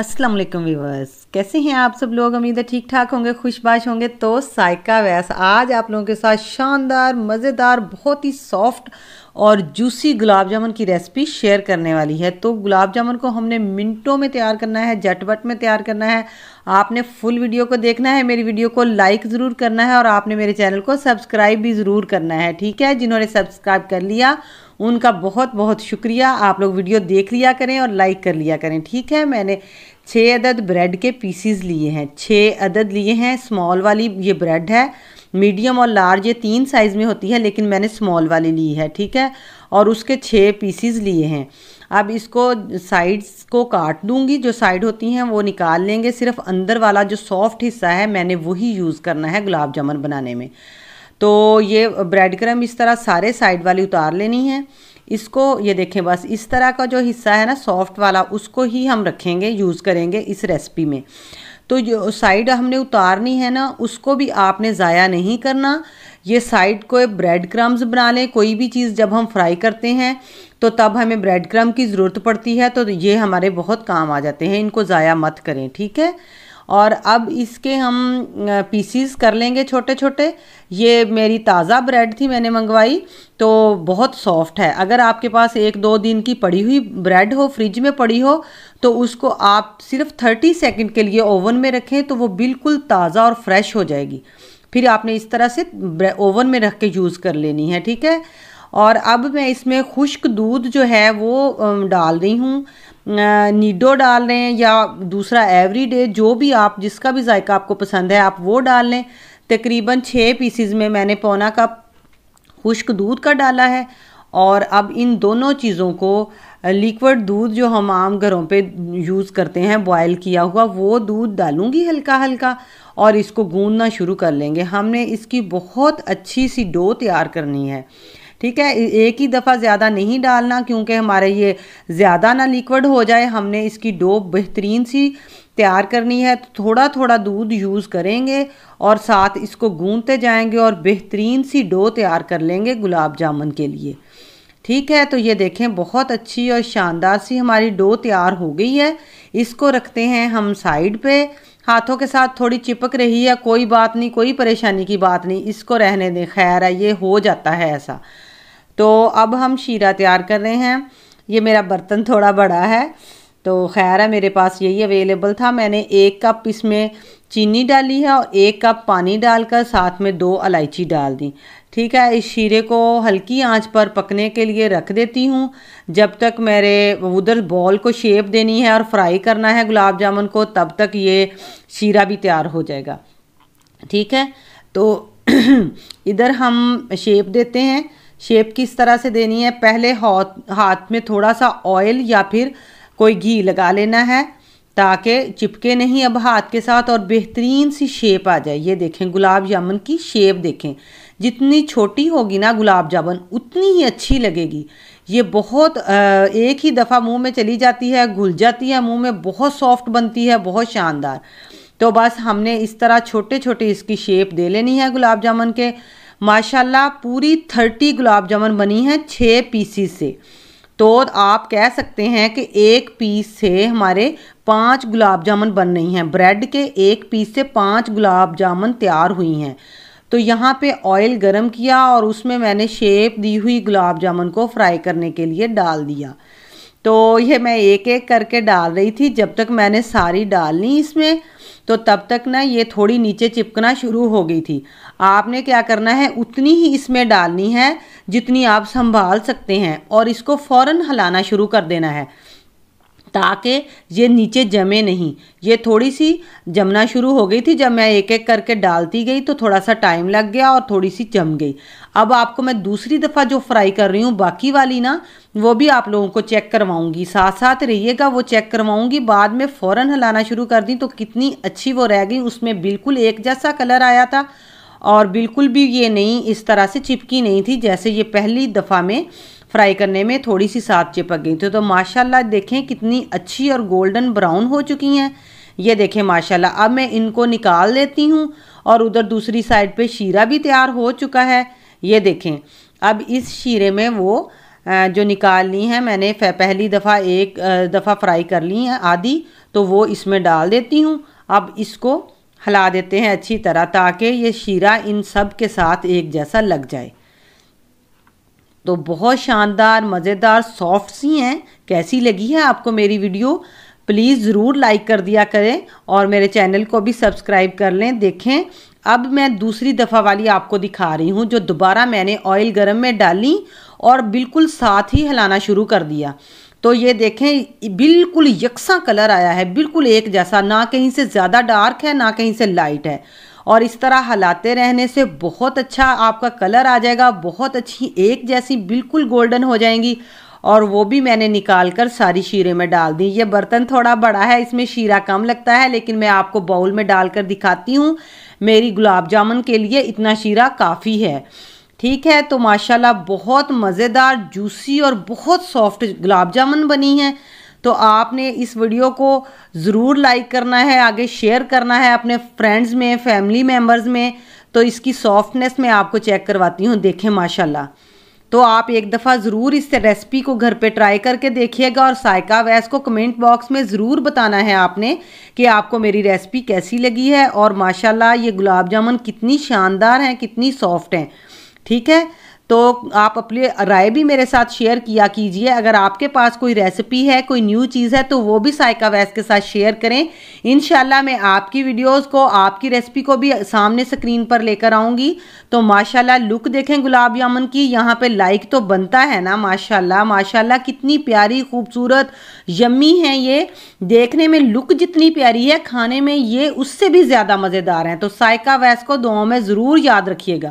अस्सलाम वालेकुम व्यूवर्स कैसे हैं आप सब लोग उम्मीद है ठीक ठाक होंगे खुशबाश होंगे तो साइका वैस आज आप लोगों के साथ शानदार मज़ेदार बहुत ही सॉफ्ट और जूसी गुलाब जामुन की रेसिपी शेयर करने वाली है तो गुलाब जामुन को हमने मिनटों में तैयार करना है झटपट में तैयार करना है आपने फुल वीडियो को देखना है मेरी वीडियो को लाइक ज़रूर करना है और आपने मेरे चैनल को सब्सक्राइब भी ज़रूर करना है ठीक है जिन्होंने सब्सक्राइब कर लिया उनका बहुत बहुत शुक्रिया आप लोग वीडियो देख लिया करें और लाइक कर लिया करें ठीक है मैंने छः अदद ब्रेड के पीसीज लिए हैं छः अदद लिए हैं स्मॉल वाली ये ब्रेड है मीडियम और लार्ज ये तीन साइज़ में होती है लेकिन मैंने स्मॉल वाली ली है ठीक है और उसके छः पीसीज लिए हैं अब इसको साइड्स को काट दूंगी जो साइड होती हैं वो निकाल लेंगे सिर्फ अंदर वाला जो सॉफ्ट हिस्सा है मैंने वही यूज़ करना है गुलाब जामुन बनाने में तो ये ब्रेड क्रम इस तरह सारे साइड वाली उतार लेनी है इसको ये देखें बस इस तरह का जो हिस्सा है ना सॉफ्ट वाला उसको ही हम रखेंगे यूज़ करेंगे इस रेसिपी में तो जो साइड हमने उतारनी है ना उसको भी आपने ज़ाया नहीं करना ये साइड को ब्रेड क्रम्स बना लें कोई भी चीज़ जब हम फ्राई करते हैं तो तब हमें ब्रेड क्रम की ज़रूरत पड़ती है तो ये हमारे बहुत काम आ जाते हैं इनको ज़ाया मत करें ठीक है और अब इसके हम पीसीस कर लेंगे छोटे छोटे ये मेरी ताज़ा ब्रेड थी मैंने मंगवाई तो बहुत सॉफ्ट है अगर आपके पास एक दो दिन की पड़ी हुई ब्रेड हो फ्रिज में पड़ी हो तो उसको आप सिर्फ थर्टी सेकेंड के लिए ओवन में रखें तो वो बिल्कुल ताज़ा और फ्रेश हो जाएगी फिर आपने इस तरह से ओवन में रख के यूज़ कर लेनी है ठीक है और अब मैं इसमें खुश्क दूध जो है वो डाल रही हूँ नीडो डाल रहे हैं या दूसरा एवरी डे जो भी आप जिसका भी जायका आपको पसंद है आप वो डाल लें तकरीबन छः पीसीज में मैंने पौना कप खुश्क दूध का डाला है और अब इन दोनों चीज़ों को लिक्विड दूध जो हम आम घरों पे यूज़ करते हैं बॉयल किया हुआ वो दूध डालूंगी हल्का हल्का और इसको गूंदना शुरू कर लेंगे हमने इसकी बहुत अच्छी सी डो तैयार करनी है ठीक है एक ही दफ़ा ज़्यादा नहीं डालना क्योंकि हमारे ये ज़्यादा ना लिक्विड हो जाए हमने इसकी डो बेहतरीन सी तैयार करनी है तो थोड़ा थोड़ा दूध यूज़ करेंगे और साथ इसको गूंदते जाएंगे और बेहतरीन सी डो तैयार कर लेंगे गुलाब जामुन के लिए ठीक है तो ये देखें बहुत अच्छी और शानदार सी हमारी डो तैयार हो गई है इसको रखते हैं हम साइड पे हाथों के साथ थोड़ी चिपक रही है कोई बात नहीं कोई परेशानी की बात नहीं इसको रहने दें खैर है ये हो जाता है ऐसा तो अब हम शीरा तैयार कर रहे हैं ये मेरा बर्तन थोड़ा बड़ा है तो खैर है मेरे पास यही अवेलेबल था मैंने एक कप इसमें चीनी डाली है और एक कप पानी डालकर साथ में दो इलायची डाल दी ठीक है इस शीरे को हल्की आंच पर पकने के लिए रख देती हूँ जब तक मेरे उधर बॉल को शेप देनी है और फ्राई करना है गुलाब जामुन को तब तक ये शीरा भी तैयार हो जाएगा ठीक है तो इधर हम शेप देते हैं शेप किस तरह से देनी है पहले हाथ हाथ में थोड़ा सा ऑयल या फिर कोई घी लगा लेना है ताकि चिपके नहीं अब हाथ के साथ और बेहतरीन सी शेप आ जाए ये देखें गुलाब जामुन की शेप देखें जितनी छोटी होगी ना गुलाब जामुन उतनी ही अच्छी लगेगी ये बहुत एक ही दफ़ा मुंह में चली जाती है घुल जाती है मुंह में बहुत सॉफ्ट बनती है बहुत शानदार तो बस हमने इस तरह छोटे छोटे इसकी शेप दे लेनी है गुलाब जामुन के माशाल्लाह पूरी थर्टी गुलाब जामुन बनी है छः पीसीस से तो आप कह सकते हैं कि एक पीस से हमारे पांच गुलाब जामुन बन रही हैं ब्रेड के एक पीस से पांच गुलाब जामुन तैयार हुई हैं तो यहाँ पे ऑयल गरम किया और उसमें मैंने शेप दी हुई गुलाब जामुन को फ्राई करने के लिए डाल दिया तो ये मैं एक एक करके डाल रही थी जब तक मैंने सारी डाल ली इसमें तो तब तक ना ये थोड़ी नीचे चिपकना शुरू हो गई थी आपने क्या करना है उतनी ही इसमें डालनी है जितनी आप संभाल सकते हैं और इसको फ़ौर हलाना शुरू कर देना है ताकि ये नीचे जमे नहीं ये थोड़ी सी जमना शुरू हो गई थी जब मैं एक एक करके डालती गई तो थोड़ा सा टाइम लग गया और थोड़ी सी जम गई अब आपको मैं दूसरी दफ़ा जो फ्राई कर रही हूँ बाकी वाली ना वो भी आप लोगों को चेक करवाऊँगी साथ साथ रहिएगा वो चेक करवाऊँगी बाद में फ़ौर हिलाना शुरू कर दी तो कितनी अच्छी वो रह गई उसमें बिल्कुल एक जैसा कलर आया था और बिल्कुल भी ये नहीं इस तरह से चिपकी नहीं थी जैसे ये पहली दफ़ा में फ्राई करने में थोड़ी सी साथ चिपक गई थी तो माशाल्लाह देखें कितनी अच्छी और गोल्डन ब्राउन हो चुकी हैं ये देखें माशाल्लाह अब मैं इनको निकाल लेती हूँ और उधर दूसरी साइड पे शीरा भी तैयार हो चुका है ये देखें अब इस शीरे में वो जो निकाल ली हैं मैंने पहली दफ़ा एक दफ़ा फ्राई कर ली हैं आधी तो वो इसमें डाल देती हूँ अब इसको हिला देते हैं अच्छी तरह ताकि ये शीरा इन सब के साथ एक जैसा लग जाए तो बहुत शानदार मज़ेदार सॉफ्ट सी हैं कैसी लगी है आपको मेरी वीडियो प्लीज़ ज़रूर लाइक कर दिया करें और मेरे चैनल को भी सब्सक्राइब कर लें देखें अब मैं दूसरी दफ़ा वाली आपको दिखा रही हूँ जो दोबारा मैंने ऑयल गर्म में डाली और बिल्कुल साथ ही हिलाना शुरू कर दिया तो ये देखें बिल्कुल यकसा कलर आया है बिल्कुल एक जैसा ना कहीं से ज़्यादा डार्क है ना कहीं से लाइट है और इस तरह हलाते रहने से बहुत अच्छा आपका कलर आ जाएगा बहुत अच्छी एक जैसी बिल्कुल गोल्डन हो जाएंगी और वो भी मैंने निकाल कर सारी शीरे में डाल दी ये बर्तन थोड़ा बड़ा है इसमें शीरा कम लगता है लेकिन मैं आपको बाउल में डाल कर दिखाती हूँ मेरी गुलाब जामुन के लिए इतना शीरा काफ़ी है ठीक है तो माशाल्लाह बहुत मज़ेदार जूसी और बहुत सॉफ्ट गुलाब जामुन बनी है तो आपने इस वीडियो को ज़रूर लाइक करना है आगे शेयर करना है अपने फ्रेंड्स में फैमिली मेम्बर्स में तो इसकी सॉफ्टनेस मैं आपको चेक करवाती हूँ देखें माशाल्लाह तो आप एक दफ़ा ज़रूर इस रेसिपी को घर पे ट्राई करके देखिएगा और सायका वैस को कमेंट बॉक्स में ज़रूर बताना है आपने कि आपको मेरी रेसिपी कैसी लगी है और माशाल्लाह ये गुलाब जामुन कितनी शानदार हैं कितनी सॉफ्ट हैं ठीक है तो आप अपनी राय भी मेरे साथ शेयर किया कीजिए अगर आपके पास कोई रेसिपी है कोई न्यू चीज़ है तो वो भी साइका वैस के साथ शेयर करें इन मैं आपकी वीडियोस को आपकी रेसिपी को भी सामने स्क्रीन पर लेकर आऊँगी तो माशाल्लाह लुक देखें गुलाब यामन की यहाँ पे लाइक तो बनता है ना माशाल्लाह माशाल्लाह कितनी प्यारी खूबसूरत यम्मी है ये देखने में लुक जितनी प्यारी है खाने में ये उससे भी ज़्यादा मज़ेदार हैं तो साइका वैस को दो में ज़रूर याद रखिएगा